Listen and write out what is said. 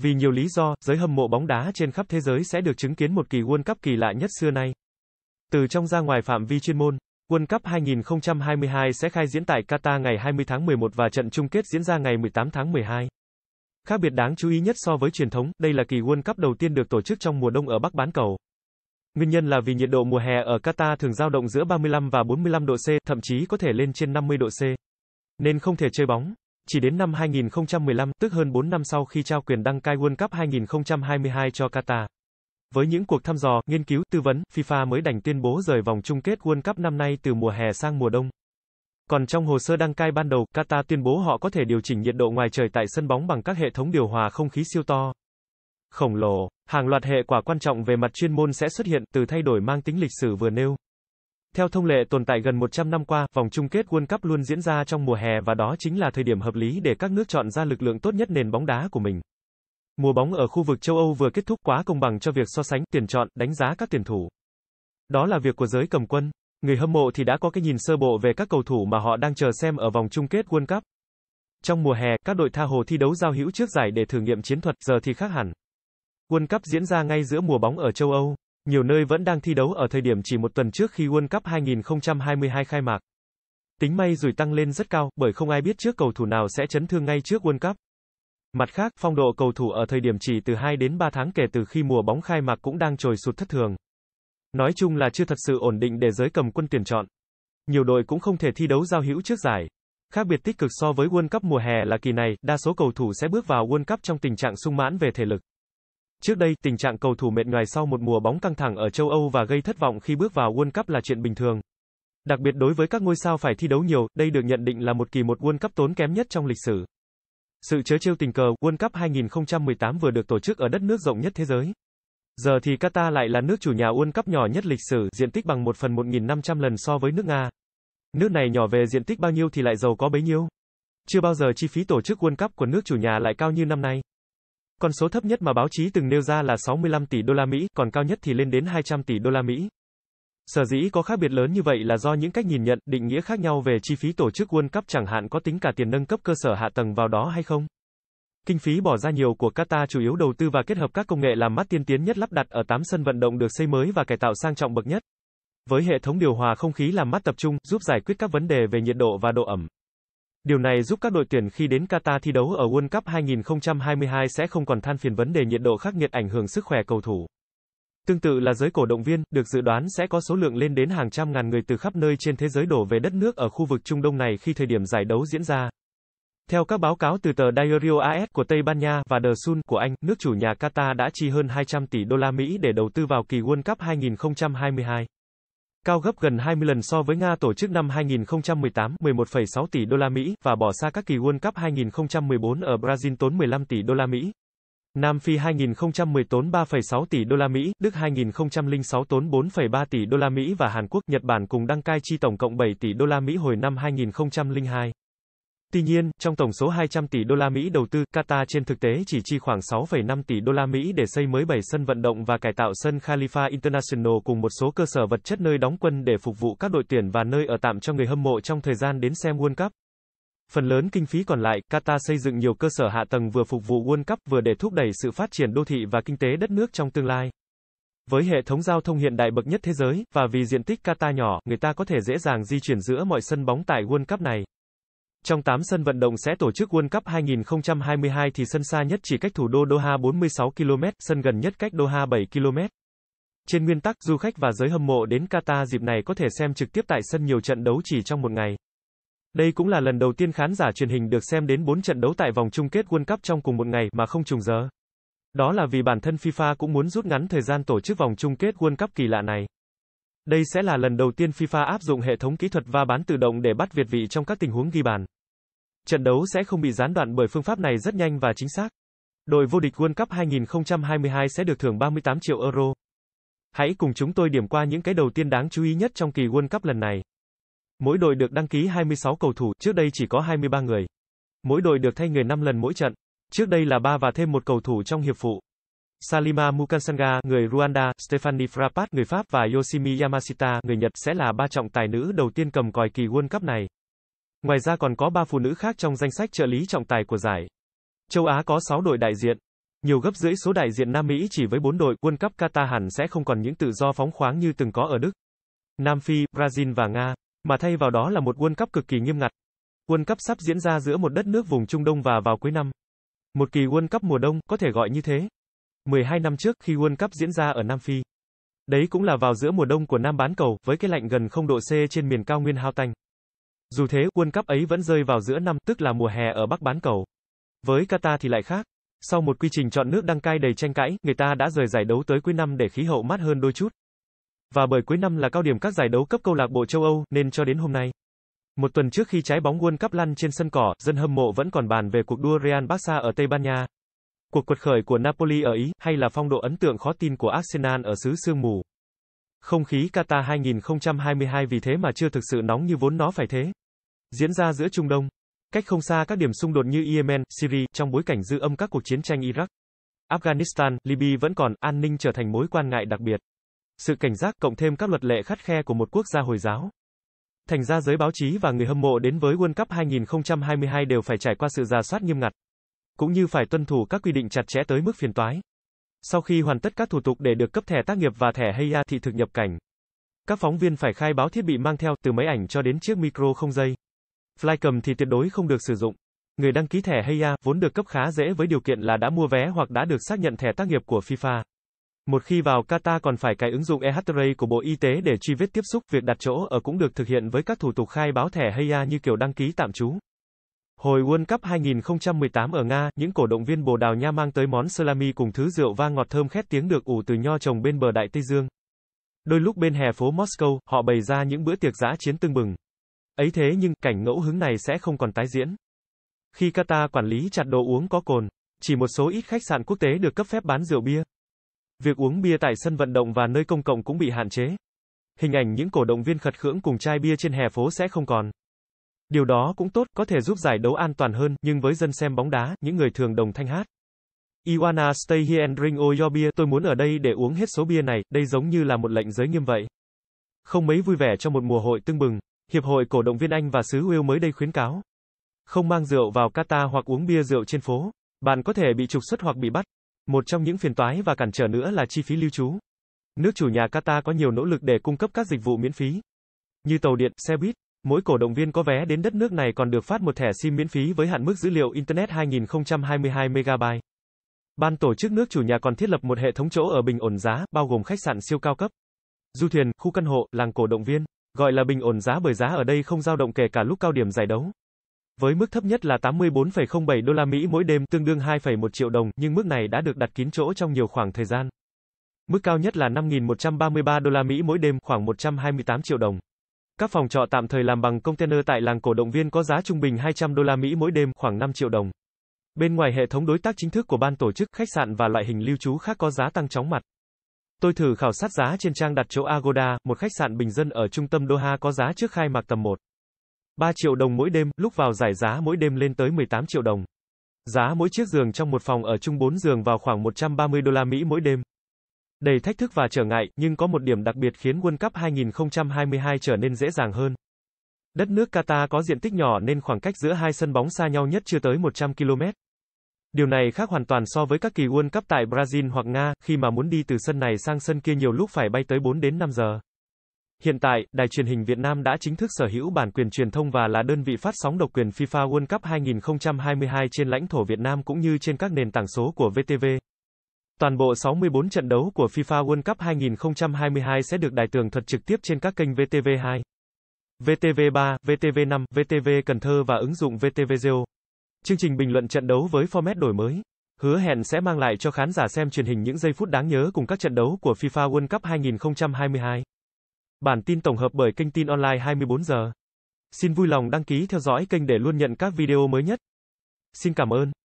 Vì nhiều lý do, giới hâm mộ bóng đá trên khắp thế giới sẽ được chứng kiến một kỳ World Cup kỳ lạ nhất xưa nay. Từ trong ra ngoài phạm vi chuyên môn, World Cup 2022 sẽ khai diễn tại Qatar ngày 20 tháng 11 và trận chung kết diễn ra ngày 18 tháng 12. Khác biệt đáng chú ý nhất so với truyền thống, đây là kỳ World Cup đầu tiên được tổ chức trong mùa đông ở Bắc bán cầu. Nguyên nhân là vì nhiệt độ mùa hè ở Qatar thường dao động giữa 35 và 45 độ C, thậm chí có thể lên trên 50 độ C. Nên không thể chơi bóng. Chỉ đến năm 2015, tức hơn 4 năm sau khi trao quyền đăng cai World Cup 2022 cho Qatar. Với những cuộc thăm dò, nghiên cứu, tư vấn, FIFA mới đành tuyên bố rời vòng chung kết World Cup năm nay từ mùa hè sang mùa đông. Còn trong hồ sơ đăng cai ban đầu, Qatar tuyên bố họ có thể điều chỉnh nhiệt độ ngoài trời tại sân bóng bằng các hệ thống điều hòa không khí siêu to. Khổng lồ, hàng loạt hệ quả quan trọng về mặt chuyên môn sẽ xuất hiện từ thay đổi mang tính lịch sử vừa nêu. Theo thông lệ tồn tại gần 100 năm qua, vòng chung kết World Cup luôn diễn ra trong mùa hè và đó chính là thời điểm hợp lý để các nước chọn ra lực lượng tốt nhất nền bóng đá của mình. Mùa bóng ở khu vực châu Âu vừa kết thúc quá công bằng cho việc so sánh, tuyển chọn, đánh giá các tuyển thủ. Đó là việc của giới cầm quân. Người hâm mộ thì đã có cái nhìn sơ bộ về các cầu thủ mà họ đang chờ xem ở vòng chung kết World Cup. Trong mùa hè, các đội tha hồ thi đấu giao hữu trước giải để thử nghiệm chiến thuật, giờ thì khác hẳn. World Cup diễn ra ngay giữa mùa bóng ở châu Âu. Nhiều nơi vẫn đang thi đấu ở thời điểm chỉ một tuần trước khi World Cup 2022 khai mạc. Tính may rủi tăng lên rất cao, bởi không ai biết trước cầu thủ nào sẽ chấn thương ngay trước World Cup. Mặt khác, phong độ cầu thủ ở thời điểm chỉ từ 2 đến 3 tháng kể từ khi mùa bóng khai mạc cũng đang trồi sụt thất thường. Nói chung là chưa thật sự ổn định để giới cầm quân tuyển chọn. Nhiều đội cũng không thể thi đấu giao hữu trước giải. Khác biệt tích cực so với World Cup mùa hè là kỳ này, đa số cầu thủ sẽ bước vào World Cup trong tình trạng sung mãn về thể lực. Trước đây, tình trạng cầu thủ mệt ngoài sau một mùa bóng căng thẳng ở châu Âu và gây thất vọng khi bước vào World Cup là chuyện bình thường. Đặc biệt đối với các ngôi sao phải thi đấu nhiều, đây được nhận định là một kỳ một World Cup tốn kém nhất trong lịch sử. Sự chớ trêu tình cờ, World Cup 2018 vừa được tổ chức ở đất nước rộng nhất thế giới. Giờ thì Qatar lại là nước chủ nhà World Cup nhỏ nhất lịch sử, diện tích bằng 1 phần 1.500 lần so với nước Nga. Nước này nhỏ về diện tích bao nhiêu thì lại giàu có bấy nhiêu. Chưa bao giờ chi phí tổ chức World Cup của nước chủ nhà lại cao như năm nay. Con số thấp nhất mà báo chí từng nêu ra là 65 tỷ đô la Mỹ, còn cao nhất thì lên đến 200 tỷ đô la Mỹ. Sở dĩ có khác biệt lớn như vậy là do những cách nhìn nhận, định nghĩa khác nhau về chi phí tổ chức World Cup chẳng hạn có tính cả tiền nâng cấp cơ sở hạ tầng vào đó hay không. Kinh phí bỏ ra nhiều của Qatar chủ yếu đầu tư và kết hợp các công nghệ làm mát tiên tiến nhất lắp đặt ở 8 sân vận động được xây mới và cải tạo sang trọng bậc nhất. Với hệ thống điều hòa không khí làm mát tập trung, giúp giải quyết các vấn đề về nhiệt độ và độ ẩm. Điều này giúp các đội tuyển khi đến Qatar thi đấu ở World Cup 2022 sẽ không còn than phiền vấn đề nhiệt độ khắc nghiệt ảnh hưởng sức khỏe cầu thủ. Tương tự là giới cổ động viên, được dự đoán sẽ có số lượng lên đến hàng trăm ngàn người từ khắp nơi trên thế giới đổ về đất nước ở khu vực Trung Đông này khi thời điểm giải đấu diễn ra. Theo các báo cáo từ tờ Diario AS của Tây Ban Nha và The Sun của Anh, nước chủ nhà Qatar đã chi hơn 200 tỷ đô la Mỹ để đầu tư vào kỳ World Cup 2022 cao gấp gần 20 lần so với Nga tổ chức năm 2018 11,6 tỷ đô la Mỹ và bỏ xa các kỳ World Cup 2014 ở Brazil tốn 15 tỷ đô la Mỹ. Nam Phi 2010 tốn 3,6 tỷ đô la Mỹ, Đức 2006 tốn 4,3 tỷ đô la Mỹ và Hàn Quốc, Nhật Bản cùng đăng cai chi tổng cộng 7 tỷ đô la Mỹ hồi năm 2002. Tuy nhiên, trong tổng số 200 tỷ đô la Mỹ đầu tư, Qatar trên thực tế chỉ chi khoảng 6,5 tỷ đô la Mỹ để xây mới 7 sân vận động và cải tạo sân Khalifa International cùng một số cơ sở vật chất nơi đóng quân để phục vụ các đội tuyển và nơi ở tạm cho người hâm mộ trong thời gian đến xem World Cup. Phần lớn kinh phí còn lại, Qatar xây dựng nhiều cơ sở hạ tầng vừa phục vụ World Cup vừa để thúc đẩy sự phát triển đô thị và kinh tế đất nước trong tương lai. Với hệ thống giao thông hiện đại bậc nhất thế giới, và vì diện tích Qatar nhỏ, người ta có thể dễ dàng di chuyển giữa mọi sân bóng tại World Cup này. Trong 8 sân vận động sẽ tổ chức World Cup 2022 thì sân xa nhất chỉ cách thủ đô Doha 46 km, sân gần nhất cách Doha 7 km. Trên nguyên tắc, du khách và giới hâm mộ đến Qatar dịp này có thể xem trực tiếp tại sân nhiều trận đấu chỉ trong một ngày. Đây cũng là lần đầu tiên khán giả truyền hình được xem đến 4 trận đấu tại vòng chung kết World Cup trong cùng một ngày mà không trùng giờ. Đó là vì bản thân FIFA cũng muốn rút ngắn thời gian tổ chức vòng chung kết World Cup kỳ lạ này. Đây sẽ là lần đầu tiên FIFA áp dụng hệ thống kỹ thuật va bán tự động để bắt việt vị trong các tình huống ghi bàn. Trận đấu sẽ không bị gián đoạn bởi phương pháp này rất nhanh và chính xác. Đội vô địch World Cup 2022 sẽ được thưởng 38 triệu euro. Hãy cùng chúng tôi điểm qua những cái đầu tiên đáng chú ý nhất trong kỳ World Cup lần này. Mỗi đội được đăng ký 26 cầu thủ, trước đây chỉ có 23 người. Mỗi đội được thay người 5 lần mỗi trận. Trước đây là 3 và thêm một cầu thủ trong hiệp phụ. Salima Mukansanga, người Rwanda, Stephanie Frappart, người Pháp và Yoshimi Yamashita, người Nhật sẽ là ba trọng tài nữ đầu tiên cầm còi kỳ World Cup này. Ngoài ra còn có 3 phụ nữ khác trong danh sách trợ lý trọng tài của giải. Châu Á có 6 đội đại diện. Nhiều gấp rưỡi số đại diện Nam Mỹ chỉ với 4 đội, World Cup Qatar hẳn sẽ không còn những tự do phóng khoáng như từng có ở Đức, Nam Phi, Brazil và Nga, mà thay vào đó là một World Cup cực kỳ nghiêm ngặt. World Cup sắp diễn ra giữa một đất nước vùng Trung Đông và vào cuối năm. Một kỳ World Cup mùa đông, có thể gọi như thế. 12 năm trước khi World Cup diễn ra ở Nam Phi. Đấy cũng là vào giữa mùa đông của Nam bán cầu, với cái lạnh gần 0 độ C trên miền cao nguyên Hao Tanh. Dù thế, World Cup ấy vẫn rơi vào giữa năm, tức là mùa hè ở Bắc bán cầu. Với Qatar thì lại khác. Sau một quy trình chọn nước đăng cai đầy tranh cãi, người ta đã rời giải đấu tới cuối năm để khí hậu mát hơn đôi chút. Và bởi cuối năm là cao điểm các giải đấu cấp câu lạc bộ châu Âu, nên cho đến hôm nay. Một tuần trước khi trái bóng World Cup lăn trên sân cỏ, dân hâm mộ vẫn còn bàn về cuộc đua Real Barca ở Tây Ban Nha. Cuộc quật khởi của Napoli ở Ý, hay là phong độ ấn tượng khó tin của Arsenal ở xứ sương mù. Không khí Qatar 2022 vì thế mà chưa thực sự nóng như vốn nó phải thế. Diễn ra giữa Trung Đông, cách không xa các điểm xung đột như Yemen, Syria trong bối cảnh dư âm các cuộc chiến tranh Iraq, Afghanistan, Libya vẫn còn, an ninh trở thành mối quan ngại đặc biệt. Sự cảnh giác cộng thêm các luật lệ khắt khe của một quốc gia Hồi giáo. Thành ra giới báo chí và người hâm mộ đến với World Cup 2022 đều phải trải qua sự giả soát nghiêm ngặt, cũng như phải tuân thủ các quy định chặt chẽ tới mức phiền toái. Sau khi hoàn tất các thủ tục để được cấp thẻ tác nghiệp và thẻ Heia thị thực nhập cảnh, các phóng viên phải khai báo thiết bị mang theo từ máy ảnh cho đến chiếc micro không dây. Flycam thì tuyệt đối không được sử dụng. Người đăng ký thẻ Heia vốn được cấp khá dễ với điều kiện là đã mua vé hoặc đã được xác nhận thẻ tác nghiệp của FIFA. Một khi vào Qatar còn phải cài ứng dụng EHTRAY của Bộ Y tế để truy vết tiếp xúc, việc đặt chỗ ở cũng được thực hiện với các thủ tục khai báo thẻ Heia như kiểu đăng ký tạm trú. Hồi World Cup 2018 ở Nga, những cổ động viên Bồ Đào Nha mang tới món salami cùng thứ rượu vang ngọt thơm khét tiếng được ủ từ nho trồng bên bờ Đại Tây Dương. Đôi lúc bên hè phố Moscow, họ bày ra những bữa tiệc giã chiến tưng bừng. Ấy thế nhưng, cảnh ngẫu hứng này sẽ không còn tái diễn. Khi Qatar quản lý chặt đồ uống có cồn, chỉ một số ít khách sạn quốc tế được cấp phép bán rượu bia. Việc uống bia tại sân vận động và nơi công cộng cũng bị hạn chế. Hình ảnh những cổ động viên khật khưỡng cùng chai bia trên hè phố sẽ không còn. Điều đó cũng tốt, có thể giúp giải đấu an toàn hơn, nhưng với dân xem bóng đá, những người thường đồng thanh hát. Iwana stay here and drink all your beer, tôi muốn ở đây để uống hết số bia này, đây giống như là một lệnh giới nghiêm vậy. Không mấy vui vẻ cho một mùa hội tưng bừng, Hiệp hội Cổ động viên Anh và xứ Wales mới đây khuyến cáo. Không mang rượu vào Qatar hoặc uống bia rượu trên phố. Bạn có thể bị trục xuất hoặc bị bắt. Một trong những phiền toái và cản trở nữa là chi phí lưu trú. Nước chủ nhà Qatar có nhiều nỗ lực để cung cấp các dịch vụ miễn phí. Như tàu điện, xe buýt, mỗi cổ động viên có vé đến đất nước này còn được phát một thẻ SIM miễn phí với hạn mức dữ liệu Internet 2022 MB. Ban tổ chức nước chủ nhà còn thiết lập một hệ thống chỗ ở bình ổn giá, bao gồm khách sạn siêu cao cấp, du thuyền, khu căn hộ, làng cổ động viên, gọi là bình ổn giá bởi giá ở đây không dao động kể cả lúc cao điểm giải đấu. Với mức thấp nhất là 84,07 đô la Mỹ mỗi đêm tương đương 2,1 triệu đồng, nhưng mức này đã được đặt kín chỗ trong nhiều khoảng thời gian. Mức cao nhất là 5.133 đô la Mỹ mỗi đêm khoảng 128 triệu đồng. Các phòng trọ tạm thời làm bằng container tại làng cổ động viên có giá trung bình 200 đô la Mỹ mỗi đêm, khoảng 5 triệu đồng. Bên ngoài hệ thống đối tác chính thức của ban tổ chức, khách sạn và loại hình lưu trú khác có giá tăng chóng mặt. Tôi thử khảo sát giá trên trang đặt chỗ Agoda, một khách sạn bình dân ở trung tâm Doha có giá trước khai mạc tầm 1. 3 triệu đồng mỗi đêm, lúc vào giải giá mỗi đêm lên tới 18 triệu đồng. Giá mỗi chiếc giường trong một phòng ở chung 4 giường vào khoảng 130 đô la Mỹ mỗi đêm. Đầy thách thức và trở ngại, nhưng có một điểm đặc biệt khiến World Cup 2022 trở nên dễ dàng hơn. Đất nước Qatar có diện tích nhỏ nên khoảng cách giữa hai sân bóng xa nhau nhất chưa tới 100 km. Điều này khác hoàn toàn so với các kỳ World Cup tại Brazil hoặc Nga, khi mà muốn đi từ sân này sang sân kia nhiều lúc phải bay tới 4 đến 5 giờ. Hiện tại, Đài truyền hình Việt Nam đã chính thức sở hữu bản quyền truyền thông và là đơn vị phát sóng độc quyền FIFA World Cup 2022 trên lãnh thổ Việt Nam cũng như trên các nền tảng số của VTV. Toàn bộ 64 trận đấu của FIFA World Cup 2022 sẽ được đài tường thuật trực tiếp trên các kênh VTV2, VTV3, VTV5, VTV Cần Thơ và ứng dụng VTV Zeo. Chương trình bình luận trận đấu với format đổi mới, hứa hẹn sẽ mang lại cho khán giả xem truyền hình những giây phút đáng nhớ cùng các trận đấu của FIFA World Cup 2022. Bản tin tổng hợp bởi kênh tin online 24 giờ. Xin vui lòng đăng ký theo dõi kênh để luôn nhận các video mới nhất. Xin cảm ơn.